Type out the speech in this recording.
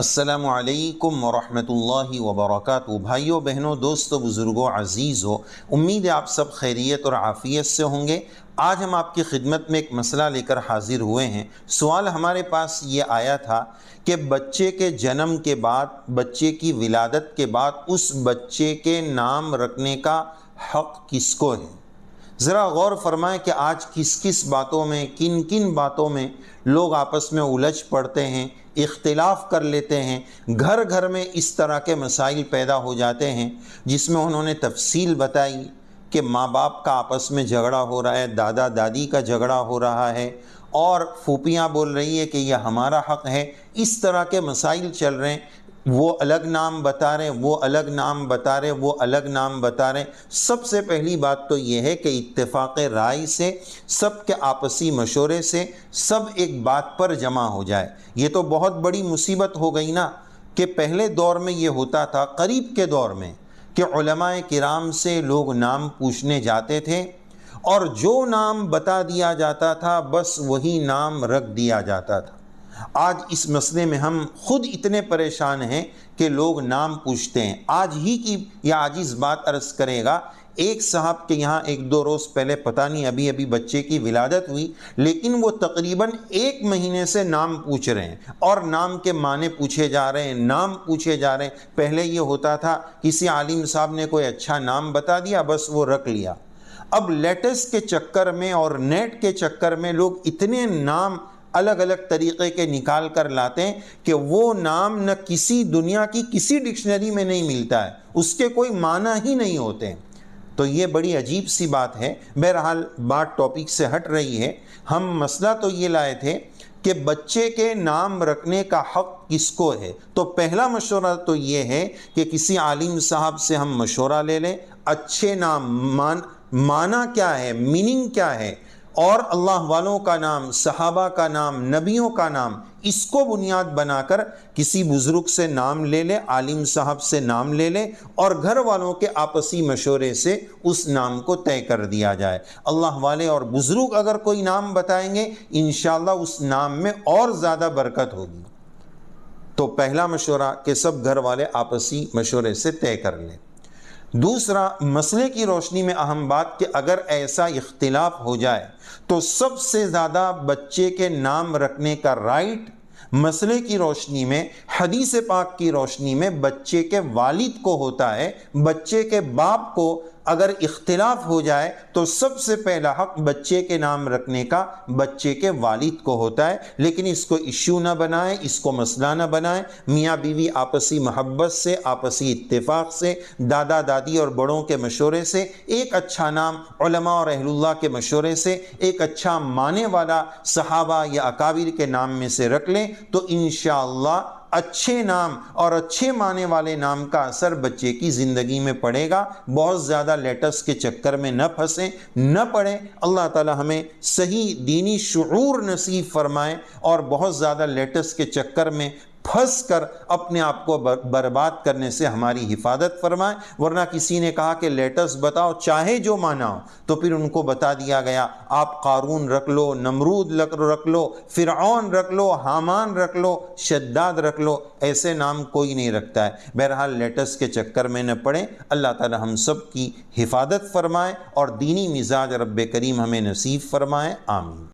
असलकम वरहमल वर्क भाइयों बहनों दोस्तों बुज़ुर्गों अज़ीज़ो उम्मीद है आप सब खैरियत और आफ़ियत से होंगे आज हम आपकी खिदमत में एक मसला लेकर हाज़िर हुए हैं सवाल हमारे पास ये आया था कि बच्चे के जन्म के बाद बच्चे की विलादत के बाद उस बच्चे के नाम रखने का हक़ किसको है ज़रा गौर फरमाएं कि आज किस किस बातों में किन किन बातों में लोग आपस में उलझ पड़ते हैं इख्तलाफ कर लेते हैं घर घर में इस तरह के मसाइल पैदा हो जाते हैं जिसमें उन्होंने तफसील बताई कि माँ बाप का आपस में झगड़ा हो रहा है दादा दादी का झगड़ा हो रहा है और फूपियाँ बोल रही है कि यह हमारा हक है इस तरह के मसाइल चल रहे हैं वो अलग नाम बता रहे वो अलग नाम बता रहे वो अलग नाम बता रहे सबसे पहली बात तो ये है कि इतफ़ाक़ राय से सब के आपसी मशोरे से सब एक बात पर जमा हो जाए ये तो बहुत बड़ी मुसीबत हो गई ना कि पहले दौर में ये होता था करीब के दौर में कि किराम से लोग नाम पूछने जाते थे और जो नाम बता दिया जाता था बस वही नाम रख दिया जाता था आज इस मसले में हम खुद इतने परेशान हैं कि लोग नाम पूछते हैं आज ही की या आज इस बात अर्ज़ करेगा एक साहब के यहाँ एक दो रोज़ पहले पता नहीं अभी अभी बच्चे की विलादत हुई लेकिन वो तकरीबन एक महीने से नाम पूछ रहे हैं और नाम के माने पूछे जा रहे हैं नाम पूछे जा रहे हैं पहले ये होता था किसी आलिम साहब ने कोई अच्छा नाम बता दिया बस वो रख लिया अब लेटेस्ट के चक्कर में और नेट के चक्कर में लोग इतने नाम अलग अलग तरीक़े के निकाल कर लाते हैं कि वो नाम न किसी दुनिया की किसी डिक्शनरी में नहीं मिलता है उसके कोई माना ही नहीं होते हैं तो ये बड़ी अजीब सी बात है बहरहाल बात टॉपिक से हट रही है हम मसला तो ये लाए थे कि बच्चे के नाम रखने का हक किसको है तो पहला मशवरा तो ये है कि किसी आलिम साहब से हम मशवरा ले लें अच्छे नाम मान माना क्या है मीनिंग क्या है और अल्लाह वालों का नाम सहाबा का नाम नबियों का नाम इसको बुनियाद बनाकर किसी बुज़ुर्ग से नाम ले ले आलिम साहब से नाम ले ले और घर वालों के आपसी मशोरे से उस नाम को तय कर दिया जाए अल्लाह वाले और बुज़ुर्ग अगर कोई नाम बताएंगे इन उस नाम में और ज़्यादा बरकत होगी तो पहला मशोरा कि सब घर वाले आपसी मशोरे से तय कर लें दूसरा मसले की रोशनी में अहम बात कि अगर ऐसा इख्तलाफ हो जाए तो सबसे ज़्यादा बच्चे के नाम रखने का राइट मसले की रोशनी में हदीस पाक की रोशनी में बच्चे के वालिद को होता है बच्चे के बाप को अगर इख्तलाफ हो जाए तो सबसे पहला हक बच्चे के नाम रखने का बच्चे के वालिद को होता है लेकिन इसको इश्यू ना बनाएं इसको मसला ना बनाएं मियाँ बीवी आपसी महब्बत से आपसी इत्तेफाक से दादा दादी और बड़ों के मशोरे से एक अच्छा नाम उलमा और अहलुल्ला के मशोरे से एक अच्छा माने वाला सहाबा या अकाबिर के नाम में से रख लें तो इन अच्छे नाम और अच्छे माने वाले नाम का असर बच्चे की ज़िंदगी में पड़ेगा बहुत ज़्यादा लेटस के चक्कर में न फंसे न पड़े अल्लाह ताला हमें सही दीनी शूर नसीब फरमाए और बहुत ज़्यादा लेटस के चक्कर में फंस कर अपने आप को बर्बाद करने से हमारी हिफाजत फरमाएं वरना किसी ने कहा कि लेटस बताओ चाहे जो माना हो तो फिर उनको बता दिया गया आप कारून रख लो नमरूद रख लो फिर रख लो हामान रख लो शद्दाद रख लो ऐसे नाम कोई नहीं रखता है बहरहाल लेटस के चक्कर में न पड़े अल्लाह ताला हम सब की हिफाजत फरमाए और दीनी मिजाज रब करीम हमें नसीब फरमाए आमीन